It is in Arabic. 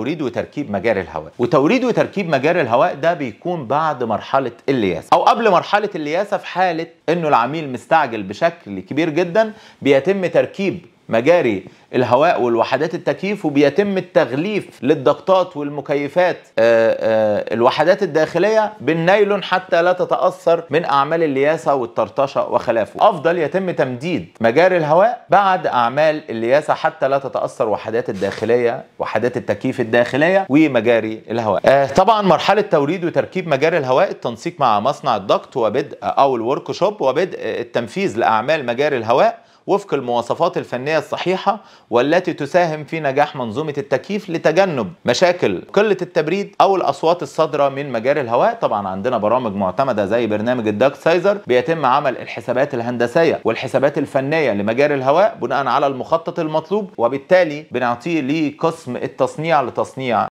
توريد وتركيب مجاري الهواء وتوريد وتركيب مجاري الهواء ده بيكون بعد مرحلة الياسة أو قبل مرحلة الياسة في حالة أنه العميل مستعجل بشكل كبير جدا بيتم تركيب مجاري الهواء والوحدات التكييف وبيتم التغليف للضغطات والمكيفات آه، آه، الوحدات الداخليه بالنايلون حتى لا تتاثر من اعمال الياسه والطرطشه وخلافه افضل يتم تمديد مجاري الهواء بعد اعمال الياسه حتى لا تتاثر وحدات الداخليه وحدات التكييف الداخليه ومجاري الهواء آه، طبعا مرحله توريد وتركيب مجاري الهواء التنسيق مع مصنع الضغط وبدء او الورك شوب وبدء التنفيذ لاعمال مجاري الهواء وفق المواصفات الفنية الصحيحة والتي تساهم في نجاح منظومة التكييف لتجنب مشاكل قلة التبريد أو الأصوات الصادرة من مجاري الهواء طبعا عندنا برامج معتمدة زي برنامج الدك سايزر بيتم عمل الحسابات الهندسية والحسابات الفنية لمجاري الهواء بناء على المخطط المطلوب وبالتالي بنعطيه لقسم التصنيع لتصنيع